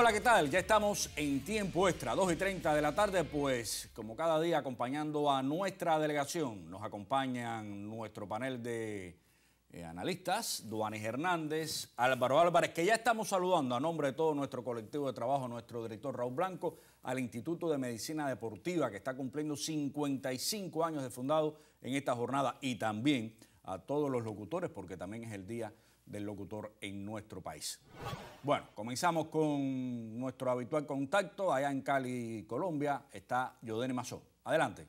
Hola, ¿qué tal? Ya estamos en tiempo extra, 2 y 30 de la tarde, pues como cada día acompañando a nuestra delegación, nos acompañan nuestro panel de eh, analistas, Duanes Hernández, Álvaro Álvarez, que ya estamos saludando a nombre de todo nuestro colectivo de trabajo, nuestro director Raúl Blanco, al Instituto de Medicina Deportiva, que está cumpliendo 55 años de fundado en esta jornada, y también a todos los locutores, porque también es el día del locutor en nuestro país. Bueno, comenzamos con nuestro habitual contacto. Allá en Cali, Colombia, está Yodene Mazó. Adelante.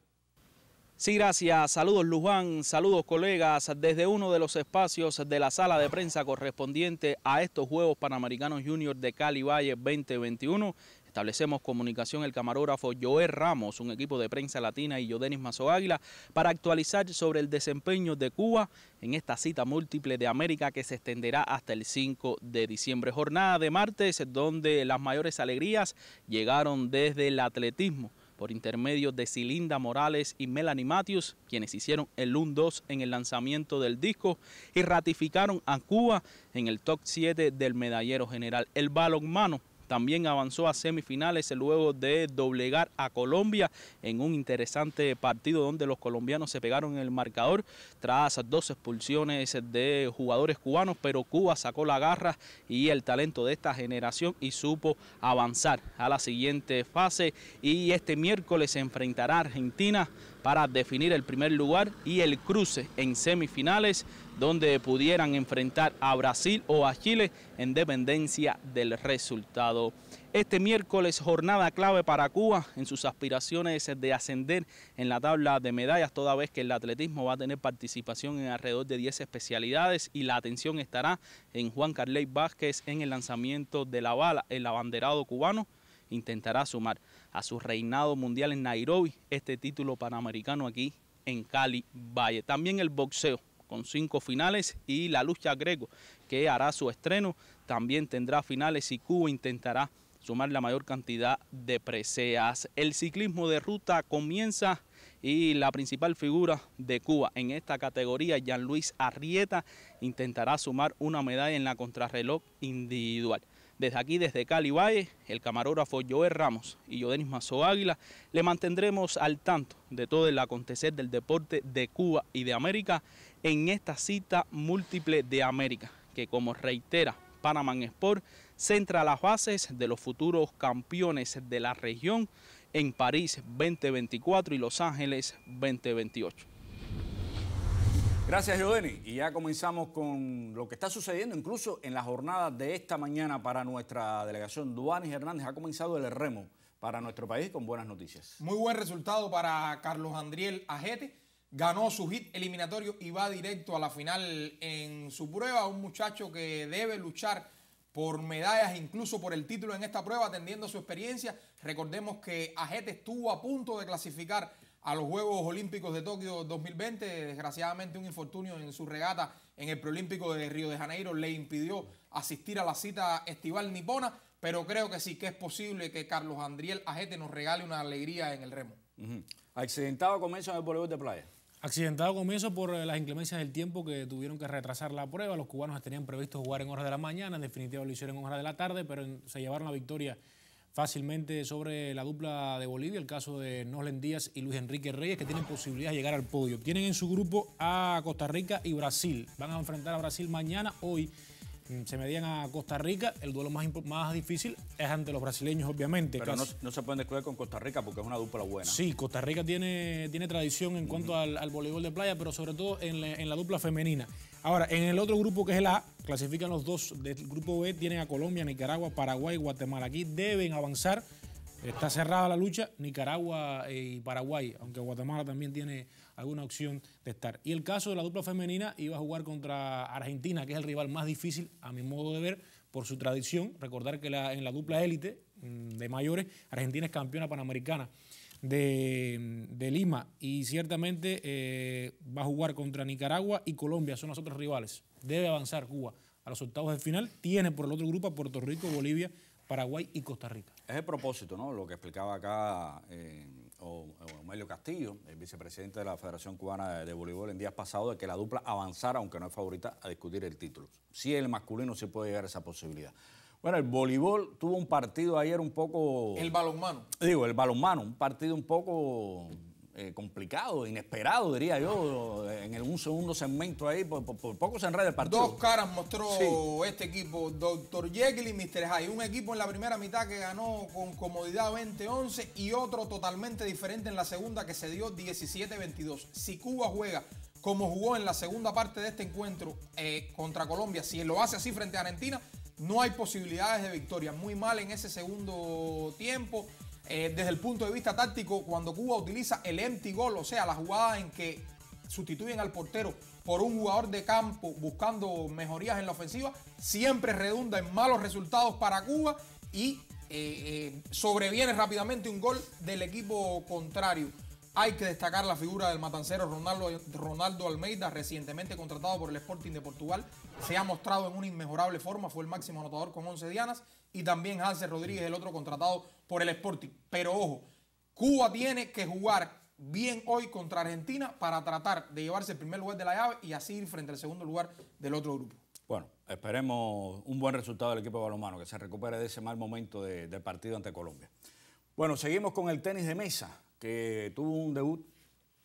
Sí, gracias. Saludos, Luján. Saludos, colegas. Desde uno de los espacios de la sala de prensa correspondiente a estos Juegos Panamericanos Junior de Cali Valle 2021, Establecemos comunicación el camarógrafo Joel Ramos, un equipo de prensa latina y yo Denis Mazo Águila para actualizar sobre el desempeño de Cuba en esta cita múltiple de América que se extenderá hasta el 5 de diciembre. Jornada de martes donde las mayores alegrías llegaron desde el atletismo por intermedio de Cilinda Morales y Melanie Matthews, quienes hicieron el 1-2 en el lanzamiento del disco y ratificaron a Cuba en el top 7 del medallero general. El balón mano. También avanzó a semifinales luego de doblegar a Colombia en un interesante partido donde los colombianos se pegaron en el marcador tras dos expulsiones de jugadores cubanos, pero Cuba sacó la garra y el talento de esta generación y supo avanzar a la siguiente fase y este miércoles se enfrentará a Argentina para definir el primer lugar y el cruce en semifinales donde pudieran enfrentar a Brasil o a Chile en dependencia del resultado. Este miércoles jornada clave para Cuba en sus aspiraciones de ascender en la tabla de medallas, toda vez que el atletismo va a tener participación en alrededor de 10 especialidades y la atención estará en Juan Carley Vázquez en el lanzamiento de la bala, el abanderado cubano intentará sumar a su reinado mundial en Nairobi este título panamericano aquí en Cali Valle. También el boxeo con cinco finales y la lucha greco que hará su estreno también tendrá finales y Cuba intentará sumar la mayor cantidad de preseas. El ciclismo de ruta comienza y la principal figura de Cuba en esta categoría, Jean Luis Arrieta, intentará sumar una medalla en la contrarreloj individual. Desde aquí, desde Cali Valle, el camarógrafo Joel Ramos y Denis Mazo Águila le mantendremos al tanto de todo el acontecer del deporte de Cuba y de América en esta cita múltiple de América, que como reitera Panamá Sport, centra las bases de los futuros campeones de la región en París 2024 y Los Ángeles 2028. Gracias, Giovanni. Y ya comenzamos con lo que está sucediendo incluso en la jornada de esta mañana para nuestra delegación. Duanis Hernández ha comenzado el remo para nuestro país con buenas noticias. Muy buen resultado para Carlos Andriel Ajete ganó su hit eliminatorio y va directo a la final en su prueba. Un muchacho que debe luchar por medallas, incluso por el título en esta prueba, atendiendo su experiencia. Recordemos que Ajete estuvo a punto de clasificar a los Juegos Olímpicos de Tokio 2020. Desgraciadamente un infortunio en su regata en el Preolímpico de Río de Janeiro le impidió asistir a la cita estival nipona, pero creo que sí que es posible que Carlos Andriel Ajete nos regale una alegría en el remo. Accidentado comienzo en el voleibol de playa. Accidentado comienzo por eh, las inclemencias del tiempo que tuvieron que retrasar la prueba. Los cubanos tenían previsto jugar en horas de la mañana, en definitiva lo hicieron en horas de la tarde, pero se llevaron la victoria fácilmente sobre la dupla de Bolivia, el caso de Noslen Díaz y Luis Enrique Reyes, que tienen posibilidad de llegar al podio. Tienen en su grupo a Costa Rica y Brasil. Van a enfrentar a Brasil mañana, hoy Mm, se medían a Costa Rica, el duelo más, más difícil es ante los brasileños, obviamente. Pero no, se pueden descuidar con Costa Rica porque es una dupla buena. Sí, Costa Rica tiene, tiene tradición en cuanto al, voleibol de playa, pero sobre todo en la, dupla femenina. Ahora, en el otro grupo que es el A, clasifican los dos del grupo B, tienen a Colombia, Nicaragua, Paraguay, y Guatemala. Aquí deben avanzar. Está cerrada la lucha Nicaragua eh, y Paraguay, aunque Guatemala también tiene alguna opción de estar. Y el caso de la dupla femenina iba a jugar contra Argentina, que es el rival más difícil, a mi modo de ver, por su tradición. Recordar que en la dupla élite mm, de mayores, Argentina es campeona panamericana. De, Lima y ciertamente eh, va a jugar contra Nicaragua y Colombia, son los otros rivales. Debe avanzar Cuba a los octavos de final. Tiene por el otro grupo a Puerto Rico, Bolivia, Paraguay y Costa Rica. Es el propósito, ¿no? Lo que explicaba acá eh, o, Amelio Castillo, el vicepresidente de la Federación Cubana de Voleibol, en días pasados, de que la dupla avanzara, aunque no es favorita, a discutir el título. Si el masculino se sí puede llegar a esa posibilidad. Bueno, el voleibol tuvo un partido ayer un poco. El balonmano. Digo, el balonmano, un partido un poco eh, complicado, inesperado, diría yo, en un segundo segmento ahí, por, poco se enreda el partido. Dos caras mostró este equipo, Dr. Jekyll y Mr. Hyde. Un equipo en la primera mitad que ganó con comodidad 20-11 y otro totalmente diferente en la segunda que se dio 17-22. Si Cuba juega como jugó en la segunda parte de este encuentro eh, contra Colombia, si lo hace así frente a Argentina, no hay posibilidades de victoria. Muy mal en ese segundo tiempo. Eh, desde el punto de vista táctico cuando Cuba utiliza el empty goal, o sea, la jugada en que sustituyen al portero por un jugador de campo buscando mejorías en la ofensiva, siempre redunda en malos resultados para Cuba y eh, eh, sobreviene rápidamente un gol del equipo contrario. Hay que destacar la figura del matancero Ronaldo, Ronaldo Almeida, recientemente contratado por el Sporting de Portugal. Se ha mostrado en una inmejorable forma, fue el máximo anotador con 11 dianas. Y también Hansel Rodríguez, el otro contratado por el Sporting. Pero ojo, Cuba tiene que jugar bien hoy contra Argentina para tratar de llevarse el primer lugar de la llave y así ir frente al segundo lugar del otro grupo. Bueno, esperemos un buen resultado del equipo de balonmano, que se recupere de ese mal momento de, partido ante Colombia. Bueno, seguimos con el tenis de mesa que tuvo un debut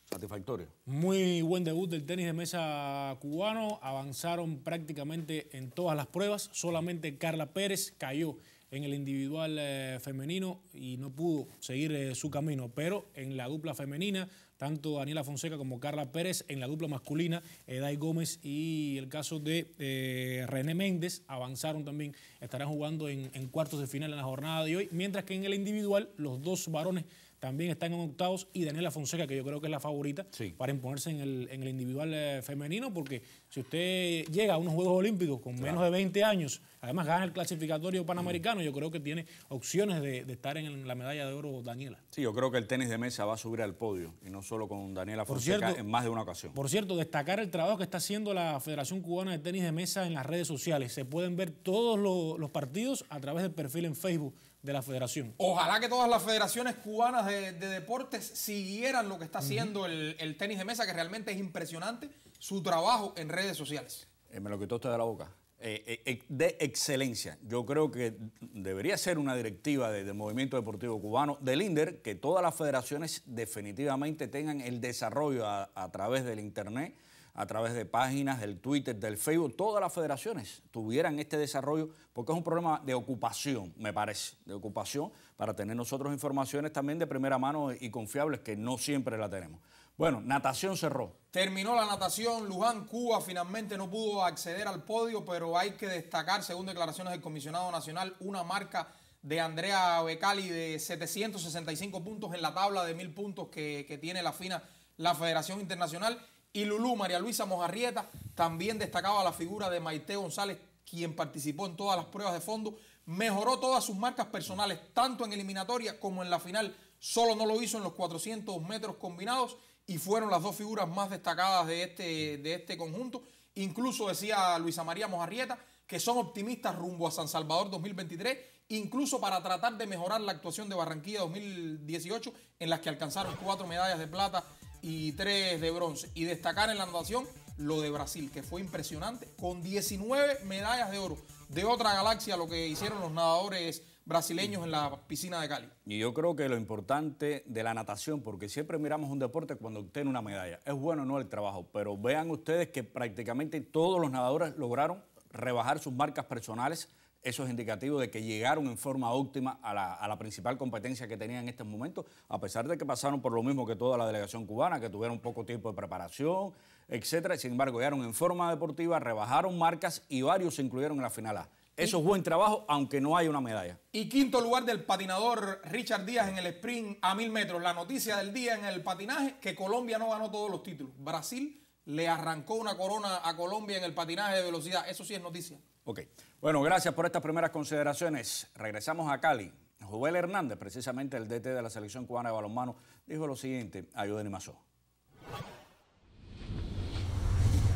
satisfactorio. Muy buen debut del tenis de mesa cubano. Avanzaron prácticamente en todas las pruebas. Solamente Carla Pérez cayó en el individual eh, femenino y no pudo seguir eh, su camino. Pero en la dupla femenina, tanto Daniela Fonseca como Carla Pérez, en la dupla masculina, Edai Gómez y el caso de eh, René Méndez avanzaron también, estarán jugando en cuartos de final en la jornada de hoy, mientras que en el individual los dos varones también están en octavos y Daniela Fonseca, que yo creo que es la favorita para imponerse en el, individual eh, femenino, porque si usted llega a unos Juegos Olímpicos con menos de 20 años, además gana el clasificatorio mm. panamericano, yo creo que tiene opciones de, estar en la medalla de oro Daniela. Sí, yo creo que el tenis de mesa va a subir al podio, y no solo con Daniela Fonseca, en más de una ocasión. Por cierto, destacar el trabajo que está haciendo la Federación Cubana de Tenis de Mesa en las redes sociales. Se pueden ver todos los partidos a través del perfil en Facebook de la federación. Ojalá que todas las federaciones cubanas de, deportes siguieran lo que está haciendo el, tenis de mesa, que realmente es impresionante su trabajo en redes sociales. Eh, me lo quitó usted de la boca. Eh, eh, de excelencia. Yo creo que debería ser una directiva del Movimiento Deportivo Cubano, del INDER, que todas las federaciones definitivamente tengan el desarrollo a través del Internet a través de páginas, del Twitter, del Facebook, todas las federaciones tuvieran este desarrollo, porque es un problema de ocupación, me parece, de ocupación, para tener nosotros informaciones también de primera mano y confiables que no siempre la tenemos. Bueno, natación cerró. Terminó la natación, Luján, Cuba finalmente no pudo acceder al podio, pero hay que destacar, según declaraciones del comisionado nacional, una marca de Andrea Becali de 765 puntos en la tabla de mil puntos que, que tiene la FINA, la Federación Internacional. Y Lulú, María Luisa Mojarrieta, también destacaba la figura de Maite González, quien participó en todas las pruebas de fondo, mejoró todas sus marcas personales, tanto en eliminatoria como en la final, solo no lo hizo en los 400 metros combinados y fueron las dos figuras más destacadas de este, de este conjunto. Incluso decía Luisa María Mojarrieta que son optimistas rumbo a San Salvador 2023, incluso para tratar de mejorar la actuación de Barranquilla 2018, en las que alcanzaron cuatro medallas de plata y tres de bronce. Y destacar en la natación lo de Brasil, que fue impresionante, con 19 medallas de oro de otra galaxia lo que hicieron los nadadores brasileños en la piscina de Cali. Y yo creo que lo importante de la natación, porque siempre miramos un deporte cuando obtiene una medalla, es bueno no el trabajo, pero vean ustedes que prácticamente todos los nadadores lograron rebajar sus marcas personales eso es indicativo de que llegaron en forma óptima a la, principal competencia que tenían en estos momentos, a pesar de que pasaron por lo mismo que toda la delegación cubana, que tuvieron poco tiempo de preparación, etcétera. Sin embargo, llegaron en forma deportiva, rebajaron marcas y varios se incluyeron en la final A. Eso es buen trabajo, aunque no hay una medalla. Y quinto lugar del patinador Richard Díaz en el sprint a mil metros. La noticia del día en el patinaje, que Colombia no ganó todos los títulos. Brasil le arrancó una corona a Colombia en el patinaje de velocidad. Eso sí es noticia. Ok. Bueno, gracias por estas primeras consideraciones. Regresamos a Cali. Joel Hernández, precisamente el DT de la selección cubana de balonmano, dijo lo siguiente a y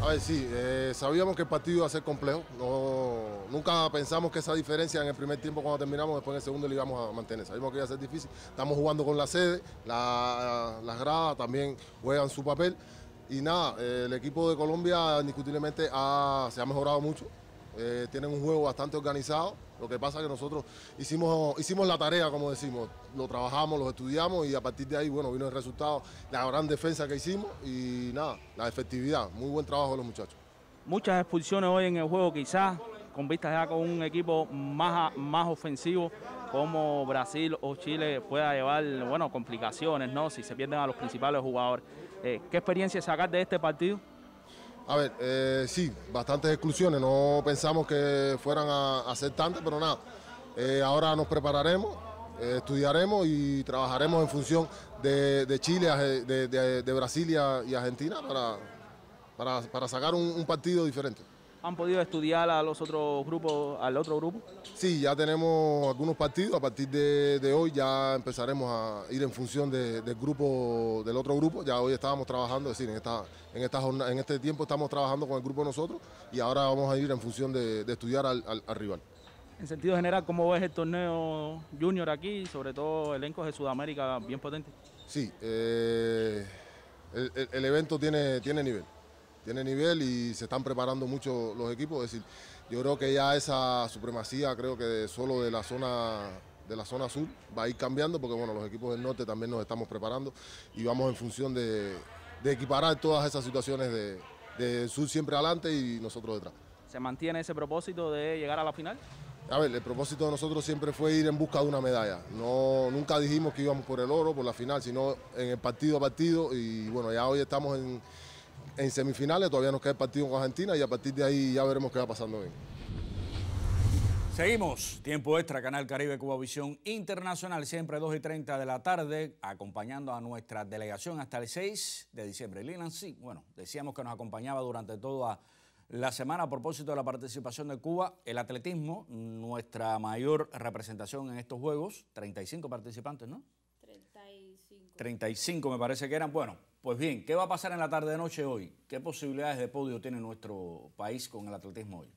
A ver, sí, eh, sabíamos que el partido iba a ser complejo. No, nunca pensamos que esa diferencia en el primer tiempo cuando terminamos, después en el segundo le íbamos a mantener. Sabíamos que iba a ser difícil. Estamos jugando con la sede, las gradas también juegan su papel. Y nada, eh, el equipo de Colombia indiscutiblemente ha, se ha mejorado mucho. Eh, tienen un juego bastante organizado. Lo que pasa es que nosotros hicimos, la tarea, como decimos, lo trabajamos, lo estudiamos y a partir de ahí, bueno, vino el resultado, la gran defensa que hicimos y nada, la efectividad. Muy buen trabajo de los muchachos. Muchas expulsiones hoy en el juego, quizás con vistas ya con un equipo más, ofensivo como Brasil o Chile pueda llevar, bueno, complicaciones, ¿no? Si se pierden a los principales jugadores. Eh, ¿Qué experiencia sacar de este partido? A ver, eh, sí, bastantes exclusiones. No pensamos que fueran a, ser tantas, pero nada. Eh, ahora nos prepararemos, eh, estudiaremos y trabajaremos en función de, Chile, de, de, Brasil y, Argentina para, para, sacar un partido diferente han podido estudiar a los otros grupos, al otro grupo? Sí, ya tenemos algunos partidos. A partir de, hoy ya empezaremos a ir en función del grupo, del otro grupo. Ya hoy estábamos trabajando, es decir, en esta, en esta en este tiempo estamos trabajando con el grupo nosotros y ahora vamos a ir en función de, estudiar al, rival. En sentido general, ¿cómo ves el torneo junior aquí? Sobre todo elencos de Sudamérica bien potente? Sí, eh, el, el, evento tiene, tiene nivel tiene nivel y se están preparando mucho los equipos. Es decir, yo creo que ya esa supremacía, creo que solo de la zona de la zona sur va a ir cambiando porque bueno los equipos del norte también nos estamos preparando y vamos en función de, equiparar todas esas situaciones de, sur siempre adelante y nosotros detrás. ¿Se mantiene ese propósito de llegar a la final? A ver, el propósito de nosotros siempre fue ir en busca de una medalla. No, nunca dijimos que íbamos por el oro, por la final, sino en el partido a partido. Y bueno, ya hoy estamos en, en semifinales, todavía nos queda el partido con Argentina y a partir de ahí ya veremos qué va pasando bien. Seguimos, tiempo extra, Canal Caribe Cuba Visión Internacional, siempre 2 y 30 de la tarde, acompañando a nuestra delegación hasta el 6 de diciembre. Lilan, sí, bueno, decíamos que nos acompañaba durante toda la semana a propósito de la participación de Cuba, el atletismo, nuestra mayor representación en estos Juegos, 35 participantes, ¿no? 35. 35 me parece que eran, bueno, pues bien, ¿qué va a pasar en la tarde-noche de hoy? ¿Qué posibilidades de podio tiene nuestro país con el atletismo hoy?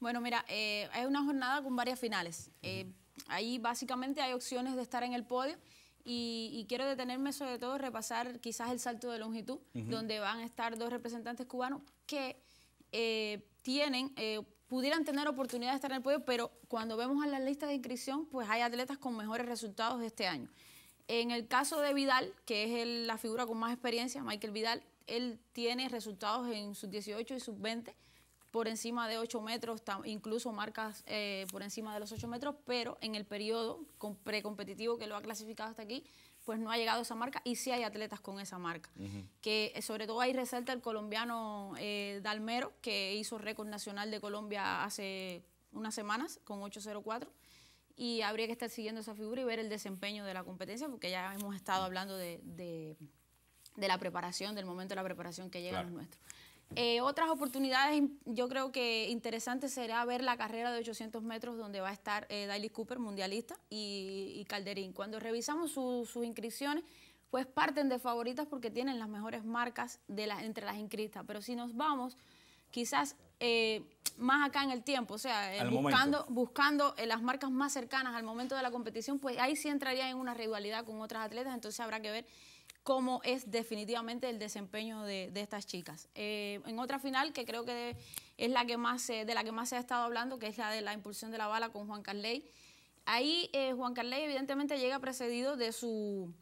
Bueno, mira, hay eh, es una jornada con varias finales. Eh, ahí básicamente hay opciones de estar en el podio. Y, quiero detenerme sobre todo repasar quizás el salto de longitud, donde van a estar dos representantes cubanos que eh, tienen, pudieran tener oportunidad de estar en el podio, pero cuando vemos a las listas de inscripción, pues hay atletas con mejores resultados de este año. En el caso de Vidal, que es la figura con más experiencia, Michael Vidal, él tiene resultados en sus 18 y sus 20 por encima de 8 metros, incluso marcas eh, por encima de los 8 metros, pero en el periodo precompetitivo que lo ha clasificado hasta aquí, pues no ha llegado a esa marca y sí hay atletas con esa marca. Que eh, sobre todo hay resalta el colombiano eh, Dalmero, que hizo récord nacional de Colombia hace unas semanas con 804 y habría que estar siguiendo esa figura y ver el desempeño de la competencia, porque ya hemos estado mm. hablando de, la preparación, del momento de la preparación que llega claro. los nuestros. Eh, otras oportunidades, yo creo que interesante será ver la carrera de 800 metros donde va a estar eh, Cooper, mundialista, y, Calderín. Cuando revisamos sus inscripciones, pues parten de favoritas porque tienen las mejores marcas de las, entre las inscritas. Pero si nos vamos, quizás eh, más acá en el tiempo, o sea, eh, buscando, buscando eh, las marcas más cercanas al momento de la competición, pues ahí sí entraría en una rivalidad con otras atletas, entonces habrá que ver cómo es definitivamente el desempeño de, estas chicas. Eh, en otra final, que creo que es la que más de la que más se ha estado hablando, que es la de la impulsión de la bala con Juan Carley. Ahí Juan Carley evidentemente llega precedido de su,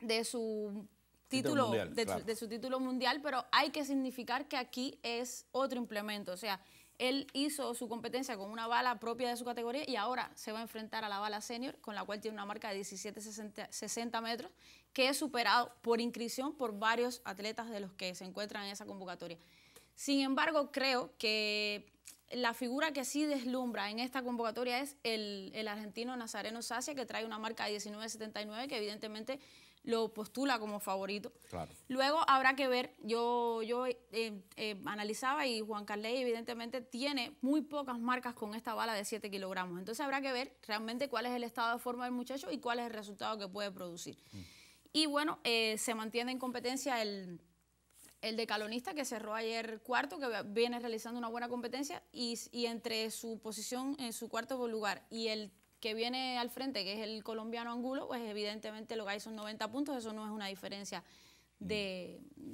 de su título, de, su, título mundial, pero hay que significar que aquí es otro implemento. O sea, él hizo su competencia con una bala propia de su categoría y ahora se va a enfrentar a la bala senior, con la cual tiene una marca de 17,60 metros, que es superado por inscripción por varios atletas de los que se encuentran en esa convocatoria. Sin embargo, creo que la figura que sí deslumbra en esta convocatoria es el, argentino Nazareno Sacia, que trae una marca de 19,79, que evidentemente lo postula como favorito. Luego habrá que ver, yo, yo eh, eh, analizaba y Juan Carley evidentemente tiene muy pocas marcas con esta bala de 7 kilogramos, entonces habrá que ver realmente cuál es el estado de forma del muchacho y cuál es el resultado que puede producir. Mm. Y bueno, eh, se mantiene en competencia el, decalonista que cerró ayer cuarto, que viene realizando una buena competencia, y, y entre su posición en su cuarto lugar y el que viene al frente, que es el colombiano Angulo, pues evidentemente lo que hay son 90 puntos, eso no es una diferencia mm.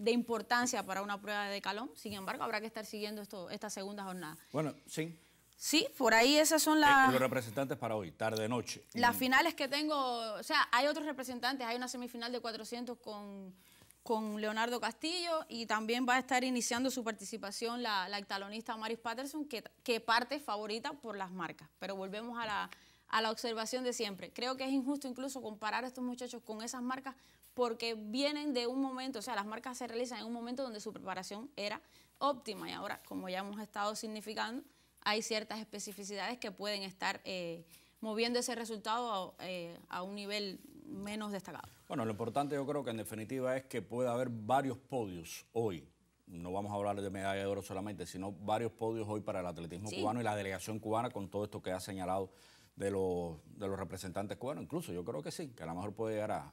de, importancia para una prueba de calón, sin embargo habrá que estar siguiendo esto, esta segunda jornada. Bueno, sí. Sí, por ahí esas son eh, las... los representantes para hoy, tarde-noche. Las mm. finales que tengo, o sea, hay otros representantes, hay una semifinal de 400 con, con Leonardo Castillo y también va a estar iniciando su participación la, la Maris Patterson, que, que parte favorita por las marcas, pero volvemos a la a la observación de siempre. Creo que es injusto incluso comparar a estos muchachos con esas marcas porque vienen de un momento, o sea, las marcas se realizan en un momento donde su preparación era óptima y ahora, como ya hemos estado significando, hay ciertas especificidades que pueden estar eh, moviendo ese resultado eh, a, un nivel menos destacado. Bueno, lo importante yo creo que en definitiva es que puede haber varios podios hoy no vamos a hablar de medalla de oro solamente, sino varios podios hoy para el atletismo cubano y la delegación cubana con todo esto que ha señalado de los, de los representantes cubanos. Incluso yo creo que sí, que a lo mejor puede llegar a,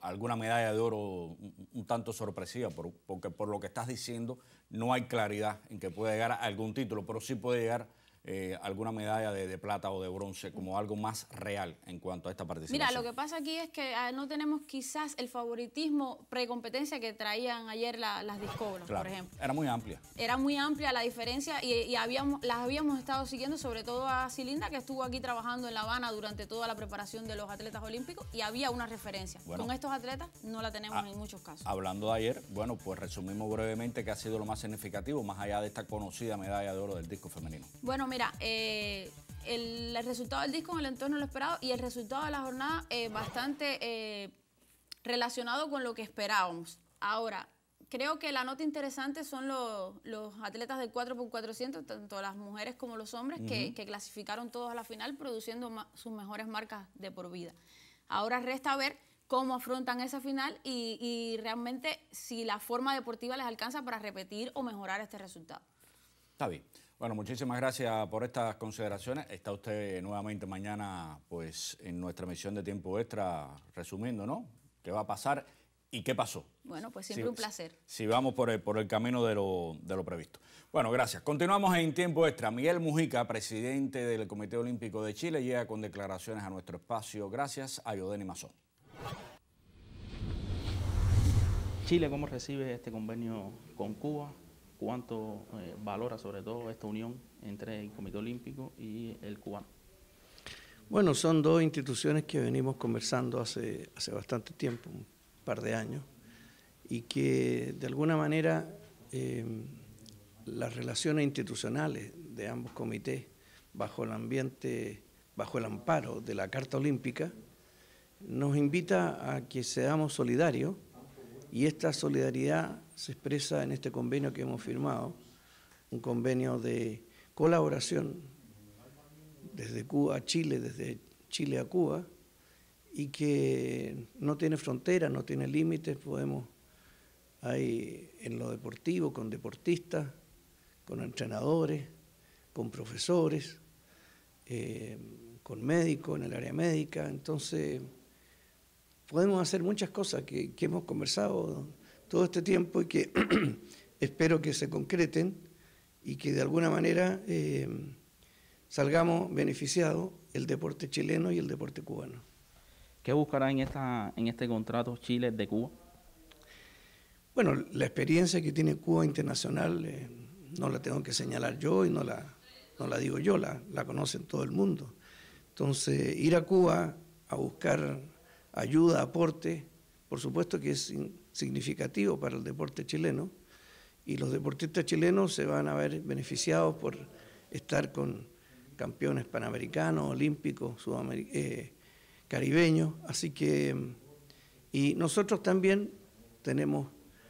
alguna medalla de oro un, tanto sorpresiva, porque por lo que estás diciendo no hay claridad en que puede llegar a algún título, pero sí puede llegar eh, alguna medalla de, plata o de bronce como algo más real en cuanto a esta participación. Mira, lo que pasa aquí es que ah, no tenemos quizás el favoritismo precompetencia que traían ayer las discobras, por ejemplo. Era muy amplia. Era muy amplia la diferencia y, habíamos, las habíamos estado siguiendo, sobre todo a Cilinda, que estuvo aquí trabajando en La Habana durante toda la preparación de los atletas olímpicos y había una referencia. Con estos atletas no la tenemos ah, en muchos casos. Hablando de ayer, bueno, pues resumimos brevemente qué ha sido lo más significativo, más allá de esta conocida medalla de oro del disco femenino. Bueno, mira, eh, el, resultado del disco en el entorno lo esperado y el resultado de la jornada eh, bastante eh, relacionado con lo que esperábamos. Ahora, creo que la nota interesante son los, atletas del 4x400, tanto las mujeres como los hombres, que, clasificaron todos a la final produciendo sus mejores marcas de por vida. Ahora resta ver cómo afrontan esa final y, y realmente si la forma deportiva les alcanza para repetir o mejorar este resultado. Está bien. Bueno, muchísimas gracias por estas consideraciones. Está usted nuevamente mañana pues en nuestra misión de tiempo extra resumiendo, ¿no? ¿Qué va a pasar y qué pasó? Bueno, pues siempre un placer. Si vamos por el, por el camino de lo, de lo previsto. Bueno, gracias. Continuamos en tiempo extra. Miguel Mujica, presidente del Comité Olímpico de Chile, llega con declaraciones a nuestro espacio. Gracias a Yodeni Mazón. Chile, ¿cómo recibe este convenio con Cuba? cuánto eh, valora sobre todo esta unión entre el Comité Olímpico y el cubano. Bueno, son dos instituciones que venimos conversando hace, hace bastante tiempo, un par de años, y que de alguna manera em, las relaciones institucionales de ambos comités bajo el ambiente, bajo el amparo de la Carta Olímpica, nos invita a que seamos solidarios y esta solidaridad se expresa en este convenio que hemos firmado, un convenio de colaboración desde Cuba a Chile, desde Chile a Cuba, y que no tiene fronteras, no tiene límites, podemos, hay en lo deportivo, con deportistas, con entrenadores, con profesores, eh, con médicos en el área médica, entonces podemos hacer muchas cosas que, que hemos conversado todo este tiempo y que espero que se concreten y que de alguna manera eh, salgamos beneficiados el deporte chileno y el deporte cubano. ¿Qué buscará en, esta, en este contrato Chile de Cuba? Bueno, la experiencia que tiene Cuba internacional eh, no la tengo que señalar yo y no la, la digo yo, la, la conoce todo el mundo. Entonces, ir a Cuba a buscar ayuda, aporte, por supuesto que es significativo para el deporte chileno y los deportistas chilenos se van a ver beneficiados por estar con campeones panamericanos, olímpicos, eh, caribeños, así que y nosotros también tenemos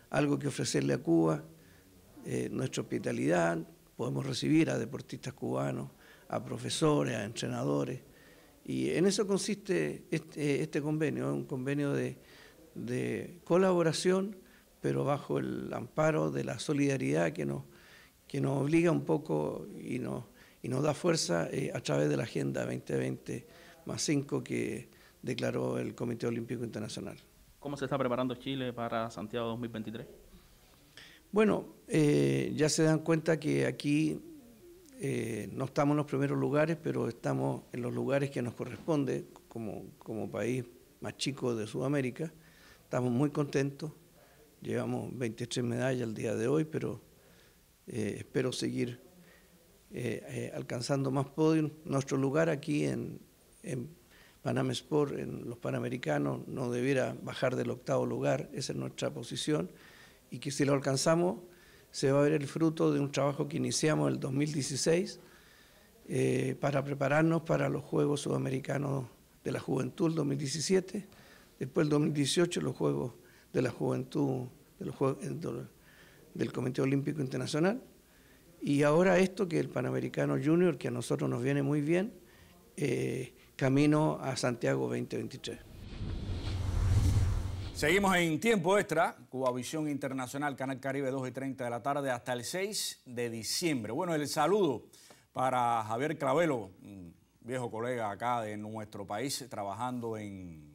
algo que ofrecerle a Cuba, eh, nuestra hospitalidad, podemos recibir a deportistas cubanos, a profesores, a entrenadores, y en eso consiste este, este convenio, un convenio de de colaboración, pero bajo el amparo de la solidaridad que nos, que nos obliga un poco y nos, y nos da fuerza eh, a través de la Agenda 2020 más 5 que declaró el Comité Olímpico Internacional. ¿Cómo se está preparando Chile para Santiago 2023? Bueno, eh, ya se dan cuenta que aquí eh, no estamos en los primeros lugares, pero estamos en los lugares que nos corresponde como, como país más chico de Sudamérica. Estamos muy contentos, llevamos 23 medallas al día de hoy, pero eh, espero seguir eh, eh, alcanzando más podios. Nuestro lugar aquí en, en Panam Sport, en los Panamericanos, no debiera bajar del octavo lugar, esa es nuestra posición, y que si lo alcanzamos se va a ver el fruto de un trabajo que iniciamos en el 2016 para prepararnos para los Juegos Sudamericanos de la Juventud 2017 Después el 2018 los Juegos de la Juventud del Comité Olímpico Internacional. Y ahora esto que el Panamericano Junior, que a nosotros nos viene muy bien, eh, camino a Santiago 2023. Seguimos en tiempo extra, cuba visión Internacional, Canal Caribe 2 y 30 de la tarde hasta el 6 de diciembre. Bueno, el saludo para Javier Clavelo, viejo colega acá de nuestro país, trabajando en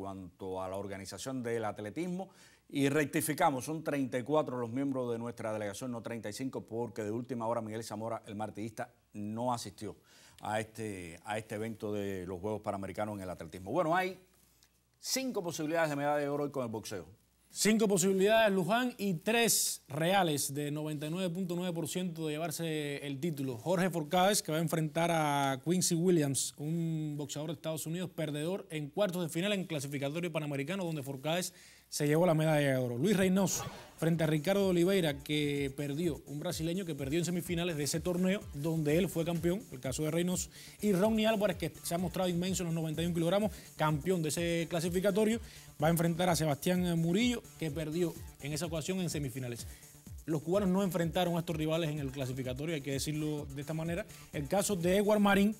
cuanto a la organización del atletismo y rectificamos, son 34 los miembros de nuestra delegación, no 35, porque de última hora Miguel Zamora, el martillista, no asistió a este, a este evento de los Juegos Panamericanos en el atletismo. Bueno, hay cinco posibilidades de medalla de oro hoy con el boxeo. Cinco posibilidades Luján y tres reales de 99.9% de llevarse el título. Jorge Forcades, que va a enfrentar a Quincy Williams, un boxeador de Estados Unidos, perdedor en cuartos de final en clasificatorio panamericano, donde Forcades se llevó la medalla de oro. Luis Reynoso frente a Ricardo Oliveira, que perdió, un brasileño que perdió en semifinales de ese torneo, donde él fue campeón, el caso de Reynoso, y Ronnie Álvarez, que se ha mostrado inmenso en los 91 kilogramos, campeón de ese clasificatorio, va a enfrentar a Sebastián Murillo, que perdió en esa ocasión en semifinales. Los cubanos no enfrentaron a estos rivales en el clasificatorio, hay que decirlo de esta manera. El caso de Edward Marín,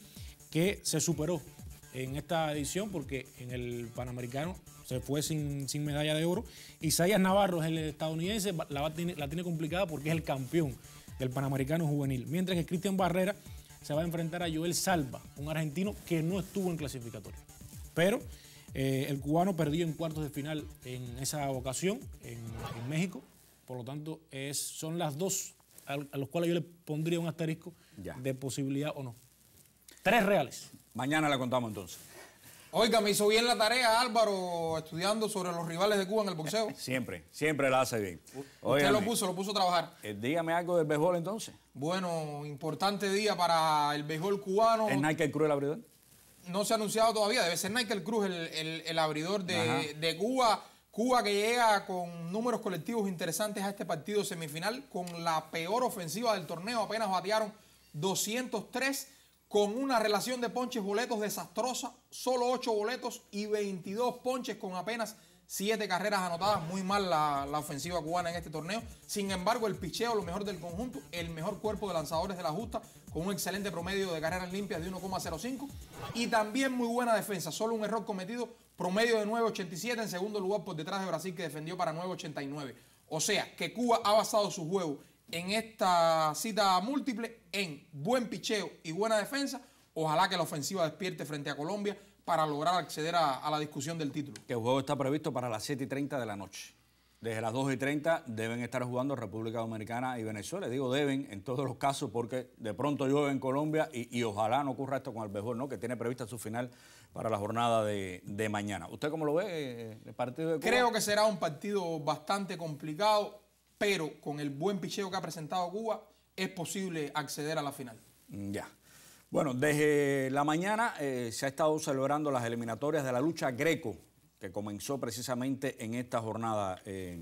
que se superó en esta edición porque en el Panamericano se fue sin, medalla de oro. Isaías Navarro es el estadounidense, la, tiene complicada porque es el campeón del Panamericano Juvenil. Mientras que Cristian Barrera se va a enfrentar a Joel Salva, un argentino que no estuvo en clasificatorio. Pero eh, el cubano perdió en cuartos de final en esa ocasión en, México. Por lo tanto, es, son las dos a, los cuales yo le pondría un asterisco de posibilidad o no. Tres reales. Mañana la contamos entonces. Oiga, me hizo bien la tarea Álvaro estudiando sobre los rivales de Cuba en el boxeo. siempre, siempre la hace bien. Usted lo puso, lo puso a trabajar. Eh, dígame algo del béisbol entonces. Bueno, importante día para el béisbol cubano. ¿Es Nike el Cruz el abridor? No se ha anunciado todavía, debe ser Nike Cruz el, el, el abridor de, de, Cuba. Cuba que llega con números colectivos interesantes a este partido semifinal con la peor ofensiva del torneo, apenas batearon 203 con una relación de ponches boletos desastrosa, solo 8 boletos y 22 ponches con apenas 7 carreras anotadas, muy mal la, ofensiva cubana en este torneo. Sin embargo, el picheo, lo mejor del conjunto, el mejor cuerpo de lanzadores de la justa, con un excelente promedio de carreras limpias de 1,05 y también muy buena defensa, solo un error cometido, promedio de 9,87 en segundo lugar por detrás de Brasil que defendió para 9,89. O sea, que Cuba ha basado su juego en esta cita múltiple en buen picheo y buena defensa. Ojalá que la ofensiva despierte frente a Colombia para lograr acceder a, la discusión del título. Que el juego está previsto para las 7 y 30 de la noche. Desde las 2 y 30 deben estar jugando República Dominicana y Venezuela. Digo deben en todos los casos porque de pronto llueve en Colombia y, ojalá no ocurra esto con el mejor ¿no? que tiene prevista su final para la jornada de, mañana. ¿Usted cómo lo ve eh, el partido de Colombia? Creo que será un partido bastante complicado pero con el buen picheo que ha presentado Cuba es posible acceder a la final. Mm, ya. Bueno, desde la mañana eh, se ha estado celebrando las eliminatorias de la lucha greco, que comenzó precisamente en esta jornada, eh,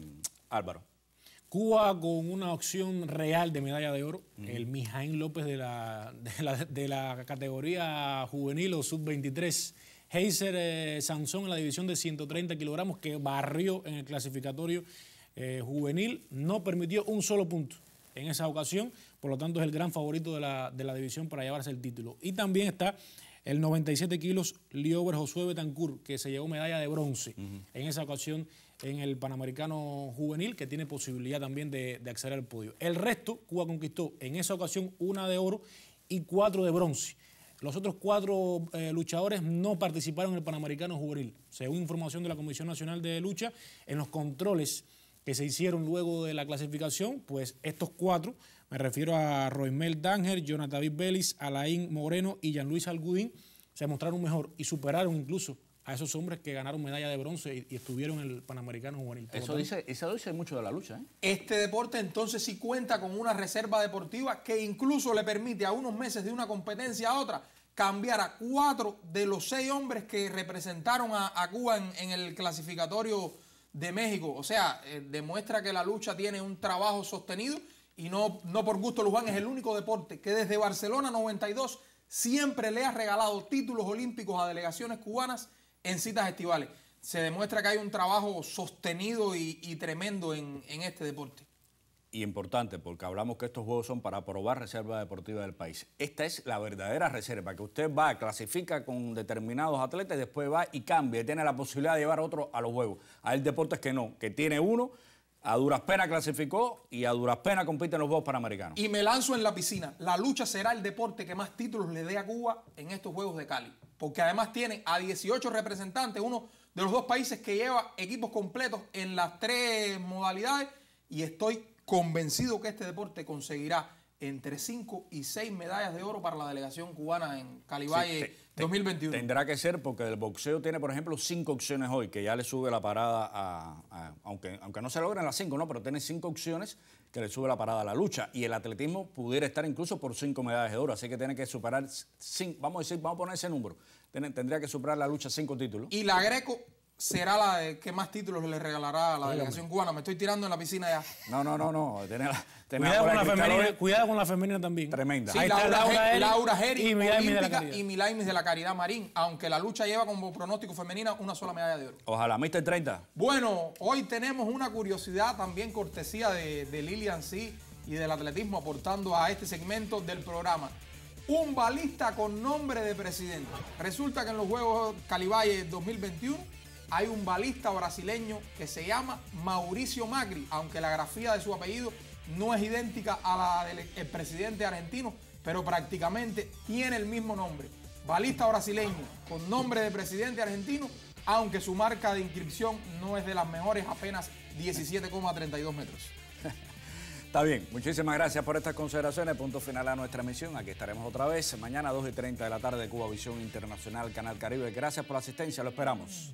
Álvaro. Cuba con una opción real de medalla de oro. El Mijaín López de la, de la, categoría juvenil o sub-23. Heiser eh, Sansón en la división de 130 kilogramos que barrió en el clasificatorio eh, juvenil no permitió un solo punto en esa ocasión, por lo tanto es el gran favorito de la, de la división para llevarse el título. Y también está el 97 kilos Liober Josué Betancourt, que se llevó medalla de bronce en esa ocasión en el Panamericano Juvenil, que tiene posibilidad también de, acceder al podio. El resto, Cuba conquistó en esa ocasión una de oro y cuatro de bronce. Los otros cuatro eh, luchadores no participaron en el Panamericano Juvenil. Según información de la Comisión Nacional de Lucha, en los controles que se hicieron luego de la clasificación, pues estos cuatro, me refiero a Roymel Danger, Jonathan David Vélez, Alain Moreno y Jean Luis Algudín, se mostraron mejor y superaron incluso a esos hombres que ganaron medalla de bronce y, estuvieron en el Panamericano Juvenil. Eso dice, eso dice mucho de la lucha. ¿eh? Este deporte entonces sí cuenta con una reserva deportiva que incluso le permite a unos meses de una competencia a otra cambiar a cuatro de los seis hombres que representaron a, Cuba en el clasificatorio de México. O sea, eh, demuestra que la lucha tiene un trabajo sostenido y no, no por gusto Luján es el único deporte que desde Barcelona 92 siempre le ha regalado títulos olímpicos a delegaciones cubanas en citas estivales. Se demuestra que hay un trabajo sostenido y, tremendo en, en este deporte y importante, porque hablamos que estos juegos son para probar reserva deportiva del país. Esta es la verdadera reserva, que usted va, clasifica con determinados atletas después va y cambia, y tiene la posibilidad de llevar otro a los juegos. Hay deportes que no, que tiene uno, a duras penas clasificó y a duras penas compiten los Juegos Panamericanos. Y me lanzo en la piscina. La lucha será el deporte que más títulos le dé a Cuba en estos Juegos de Cali. Porque además tiene a 18 representantes, uno de los dos países que lleva equipos completos en las tres modalidades. Y estoy convencido que este deporte conseguirá entre 5 y 6 medallas de oro para la delegación cubana en Cali 2021. Tendrá que ser porque el boxeo tiene, por ejemplo, 5 opciones hoy, que ya le sube la parada a, aunque, aunque no se logren las 5, no, pero tiene 5 opciones que le sube la parada a la lucha. Y el atletismo pudiera estar incluso por 5 medallas de oro, así que tiene que superar, cinco, vamos a decir, vamos a poner ese número, tendría que superar la lucha 5 títulos. Y la Greco será la de qué más títulos le regalará a la delegación cubana. Me estoy tirando en la piscina ya. No, no, no, no. cuidado, con la femenina, también. Tremenda. Ahí Laura, está Laura, y Milaimis de, la Caridad Marín, aunque la lucha lleva como pronóstico femenina una sola medalla de oro. Ojalá, Mister 30. Bueno, hoy tenemos una curiosidad también cortesía de, Lilian C y del atletismo aportando a este segmento del programa un balista con nombre de presidente. Resulta que en los Juegos Calibayes 2021 hay un balista brasileño que se llama Mauricio Macri, aunque la grafía de su apellido no es idéntica a la del presidente argentino, pero prácticamente tiene el mismo nombre. Balista brasileño con nombre de presidente argentino, aunque su marca de inscripción no es de las mejores, apenas 17,32 metros. Está bien, muchísimas gracias por estas consideraciones. Punto final a nuestra emisión. Aquí estaremos otra vez mañana a 2 y 30 de la tarde, Cuba Visión Internacional, Canal Caribe. Gracias por la asistencia, lo esperamos.